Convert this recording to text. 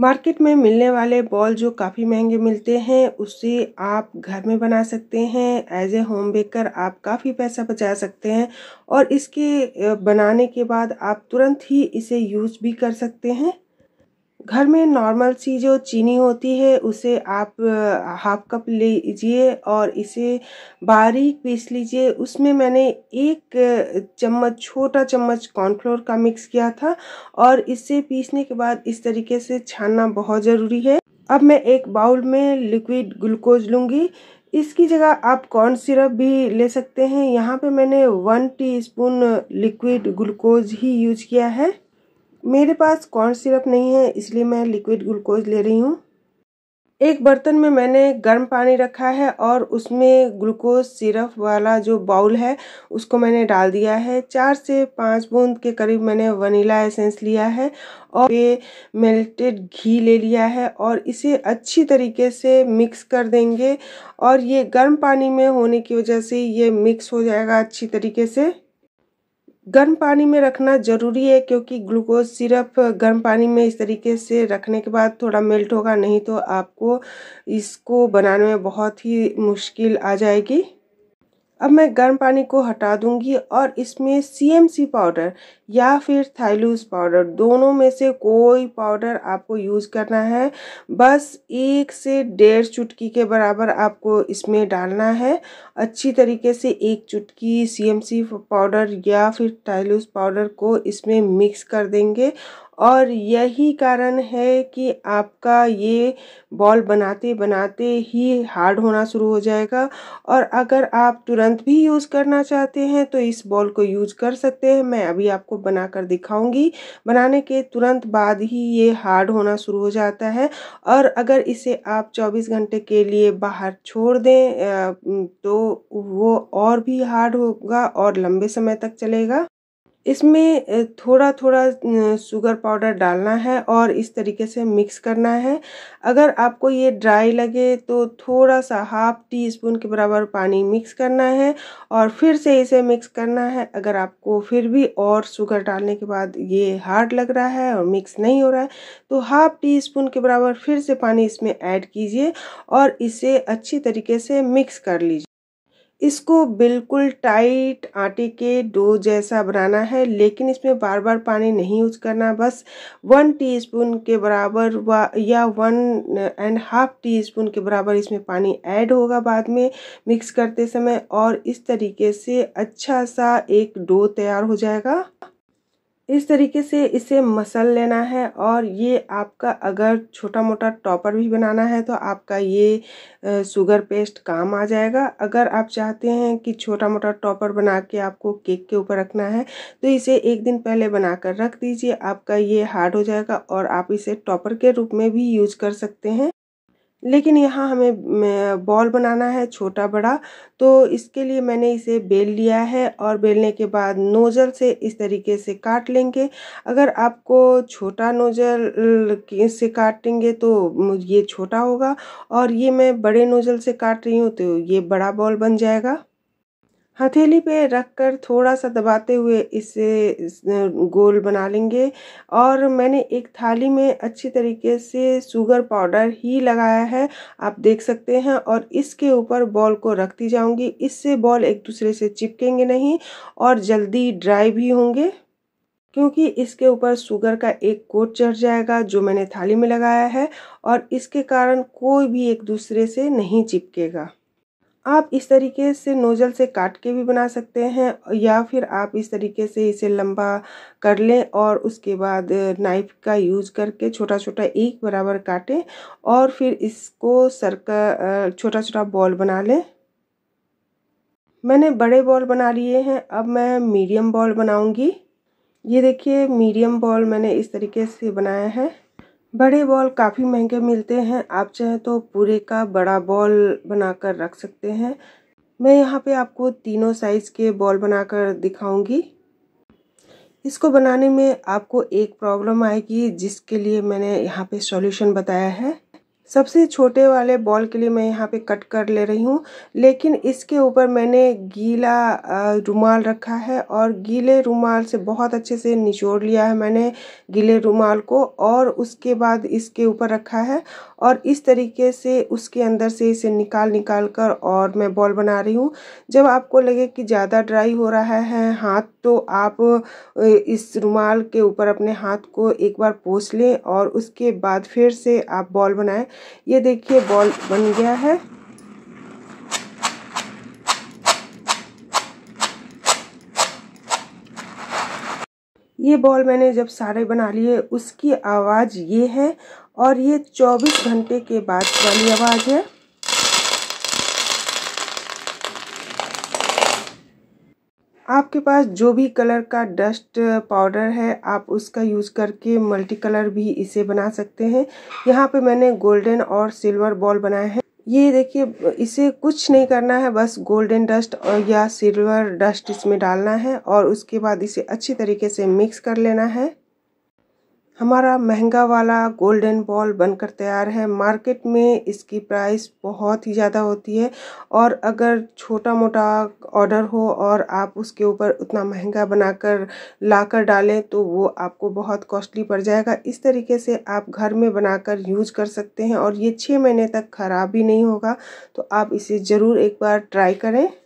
market में मिलने वाले बॉल जो काफ़ी महंगे मिलते हैं उससे आप घर में बना सकते हैं एज ए होम बेकर आप काफ़ी पैसा बचा सकते हैं और इसके बनाने के बाद आप तुरंत ही इसे यूज भी कर सकते हैं घर में नॉर्मल सी जो चीनी होती है उसे आप हाफ कप ले लीजिए और इसे बारीक पीस लीजिए उसमें मैंने एक चम्मच छोटा चम्मच कॉर्नफ्लोर का मिक्स किया था और इसे पीसने के बाद इस तरीके से छानना बहुत ज़रूरी है अब मैं एक बाउल में लिक्विड ग्लूकोज लूँगी इसकी जगह आप कॉर्न सिरप भी ले सकते हैं यहाँ पे मैंने वन टीस्पून लिक्विड ग्लूकोज ही यूज किया है मेरे पास कॉर्न सिरप नहीं है इसलिए मैं लिक्विड ग्लूकोज ले रही हूँ एक बर्तन में मैंने गर्म पानी रखा है और उसमें ग्लूकोज सिरप वाला जो बाउल है उसको मैंने डाल दिया है चार से पाँच बूंद के करीब मैंने वनीला एसेंस लिया है और ये मेल्टेड घी ले लिया है और इसे अच्छी तरीके से मिक्स कर देंगे और ये गर्म पानी में होने की वजह से ये मिक्स हो जाएगा अच्छी तरीके से गर्म पानी में रखना ज़रूरी है क्योंकि ग्लूकोज सिरप गर्म पानी में इस तरीके से रखने के बाद थोड़ा मेल्ट होगा नहीं तो आपको इसको बनाने में बहुत ही मुश्किल आ जाएगी अब मैं गर्म पानी को हटा दूंगी और इसमें सी पाउडर या फिर थाइलूस पाउडर दोनों में से कोई पाउडर आपको यूज़ करना है बस एक से डेढ़ चुटकी के बराबर आपको इसमें डालना है अच्छी तरीके से एक चुटकी सी पाउडर या फिर थाइलूस पाउडर को इसमें मिक्स कर देंगे और यही कारण है कि आपका ये बॉल बनाते बनाते ही हार्ड होना शुरू हो जाएगा और अगर आप तुरंत भी यूज़ करना चाहते हैं तो इस बॉल को यूज कर सकते हैं मैं अभी आपको बना कर दिखाऊंगी बनाने के तुरंत बाद ही ये हार्ड होना शुरू हो जाता है और अगर इसे आप 24 घंटे के लिए बाहर छोड़ दें तो वो और भी हार्ड होगा और लंबे समय तक चलेगा इसमें थोड़ा थोड़ा शुगर पाउडर डालना है और इस तरीके से मिक्स करना है अगर आपको ये ड्राई लगे तो थोड़ा सा हाफ टी स्पून के बराबर पानी मिक्स करना है और फिर से इसे मिक्स करना है अगर आपको फिर भी और शुगर डालने के बाद ये हार्ड लग रहा है और मिक्स नहीं हो रहा है तो हाफ टी स्पून के बराबर फिर से पानी इसमें ऐड कीजिए और इसे अच्छी तरीके से मिक्स कर लीजिए इसको बिल्कुल टाइट आटे के डो जैसा बनाना है लेकिन इसमें बार बार पानी नहीं यूज करना बस वन टीस्पून के बराबर व या वन एंड हाफ टीस्पून के बराबर इसमें पानी ऐड होगा बाद में मिक्स करते समय और इस तरीके से अच्छा सा एक डो तैयार हो जाएगा इस तरीके से इसे मसल लेना है और ये आपका अगर छोटा मोटा टॉपर भी बनाना है तो आपका ये शुगर पेस्ट काम आ जाएगा अगर आप चाहते हैं कि छोटा मोटा टॉपर बना के आपको केक के ऊपर रखना है तो इसे एक दिन पहले बनाकर रख दीजिए आपका ये हार्ड हो जाएगा और आप इसे टॉपर के रूप में भी यूज कर सकते हैं लेकिन यहाँ हमें बॉल बनाना है छोटा बड़ा तो इसके लिए मैंने इसे बेल लिया है और बेलने के बाद नोज़ल से इस तरीके से काट लेंगे अगर आपको छोटा नोज़ल से काटेंगे तो ये छोटा होगा और ये मैं बड़े नोज़ल से काट रही हूँ तो ये बड़ा बॉल बन जाएगा हथेली पे रख कर थोड़ा सा दबाते हुए इसे गोल बना लेंगे और मैंने एक थाली में अच्छी तरीके से शुगर पाउडर ही लगाया है आप देख सकते हैं और इसके ऊपर बॉल को रखती जाऊंगी इससे बॉल एक दूसरे से चिपकेंगे नहीं और जल्दी ड्राई भी होंगे क्योंकि इसके ऊपर शुगर का एक कोट चढ़ जाएगा जो मैंने थाली में लगाया है और इसके कारण कोई भी एक दूसरे से नहीं चिपकेगा आप इस तरीके से नोज़ल से काट के भी बना सकते हैं या फिर आप इस तरीके से इसे लंबा कर लें और उसके बाद नाइफ का यूज़ करके छोटा छोटा एक बराबर काटें और फिर इसको सरका छोटा छोटा बॉल बना लें मैंने बड़े बॉल बना लिए हैं अब मैं मीडियम बॉल बनाऊंगी ये देखिए मीडियम बॉल मैंने इस तरीके से बनाया है बड़े बॉल काफ़ी महंगे मिलते हैं आप चाहें तो पूरे का बड़ा बॉल बनाकर रख सकते हैं मैं यहाँ पे आपको तीनों साइज़ के बॉल बनाकर दिखाऊंगी इसको बनाने में आपको एक प्रॉब्लम आएगी जिसके लिए मैंने यहाँ पे सॉल्यूशन बताया है सबसे छोटे वाले बॉल के लिए मैं यहाँ पे कट कर ले रही हूँ लेकिन इसके ऊपर मैंने गीला रुमाल रखा है और गीले रुमाल से बहुत अच्छे से निचोड़ लिया है मैंने गीले रुमाल को और उसके बाद इसके ऊपर रखा है और इस तरीके से उसके अंदर से इसे निकाल निकाल कर और मैं बॉल बना रही हूँ जब आपको लगे कि ज़्यादा ड्राई हो रहा है हाथ तो आप इस रुमाल के ऊपर अपने हाथ को एक बार पोस लें और उसके बाद फिर से आप बॉल बनाएँ ये देखिए बॉल बन गया है ये बॉल मैंने जब सारे बना लिए उसकी आवाज़ ये है और ये 24 घंटे के बाद वाली आवाज़ है आपके पास जो भी कलर का डस्ट पाउडर है आप उसका यूज़ करके मल्टी कलर भी इसे बना सकते हैं यहाँ पे मैंने गोल्डन और सिल्वर बॉल बनाए हैं ये देखिए इसे कुछ नहीं करना है बस गोल्डन डस्ट और या सिल्वर डस्ट इसमें डालना है और उसके बाद इसे अच्छी तरीके से मिक्स कर लेना है हमारा महंगा वाला गोल्डन बॉल बनकर तैयार है मार्केट में इसकी प्राइस बहुत ही ज़्यादा होती है और अगर छोटा मोटा ऑर्डर हो और आप उसके ऊपर उतना महंगा बनाकर लाकर डालें तो वो आपको बहुत कॉस्टली पड़ जाएगा इस तरीके से आप घर में बनाकर यूज कर सकते हैं और ये छः महीने तक ख़राब भी नहीं होगा तो आप इसे ज़रूर एक बार ट्राई करें